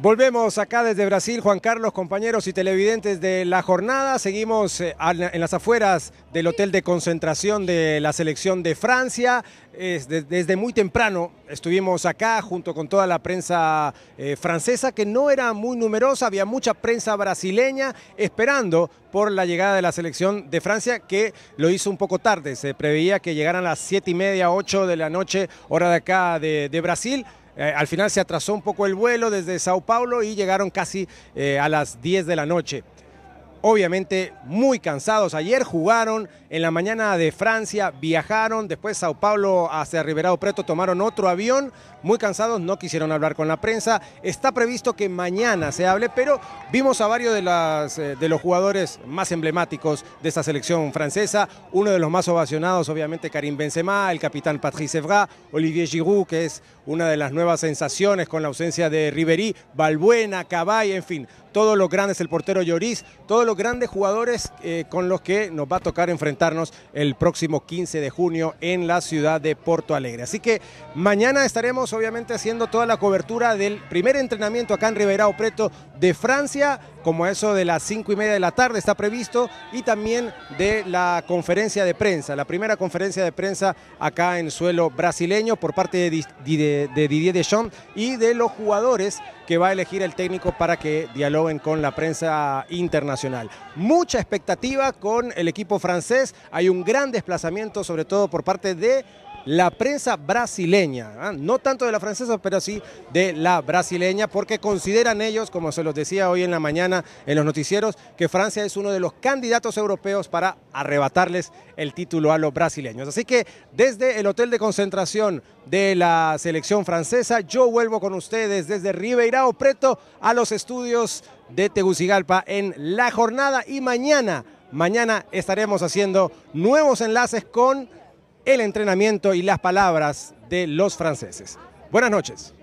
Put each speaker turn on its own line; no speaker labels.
Volvemos acá desde Brasil, Juan Carlos, compañeros y televidentes de la jornada. Seguimos eh, en las afueras del hotel de concentración de la selección de Francia. Desde muy temprano estuvimos acá junto con toda la prensa eh, francesa, que no era muy numerosa, había mucha prensa brasileña esperando por la llegada de la selección de Francia, que lo hizo un poco tarde. Se preveía que llegaran a las 7 y media, 8 de la noche, hora de acá de, de Brasil. Eh, al final se atrasó un poco el vuelo desde Sao Paulo y llegaron casi eh, a las 10 de la noche obviamente muy cansados. Ayer jugaron en la mañana de Francia, viajaron, después Sao Paulo hacia Riverado Preto tomaron otro avión, muy cansados, no quisieron hablar con la prensa. Está previsto que mañana se hable, pero vimos a varios de, eh, de los jugadores más emblemáticos de esta selección francesa, uno de los más ovacionados obviamente Karim Benzema, el capitán Patrice Evra, Olivier Giroud, que es una de las nuevas sensaciones con la ausencia de Ribery, Balbuena, Cabay, en fin, todos los grandes, el portero Lloris, todos los grandes jugadores eh, con los que nos va a tocar enfrentarnos el próximo 15 de junio en la ciudad de Porto Alegre. Así que mañana estaremos obviamente haciendo toda la cobertura del primer entrenamiento acá en Ribeirão Preto de Francia, como eso de las 5 y media de la tarde está previsto, y también de la conferencia de prensa, la primera conferencia de prensa acá en suelo brasileño por parte de, Didier Deschamps y de los jugadores que va a elegir el técnico para que dialogue con la prensa internacional. Mucha expectativa con el equipo francés, hay un gran desplazamiento sobre todo por parte de la prensa brasileña, ¿ah? no tanto de la francesa, pero sí de la brasileña, porque consideran ellos, como se los decía hoy en la mañana en los noticieros, que Francia es uno de los candidatos europeos para arrebatarles el título a los brasileños. Así que desde el hotel de concentración de la selección francesa, yo vuelvo con ustedes desde Ribeirão Preto a los estudios de Tegucigalpa en la jornada y mañana, mañana estaremos haciendo nuevos enlaces con el entrenamiento y las palabras de los franceses. Buenas noches.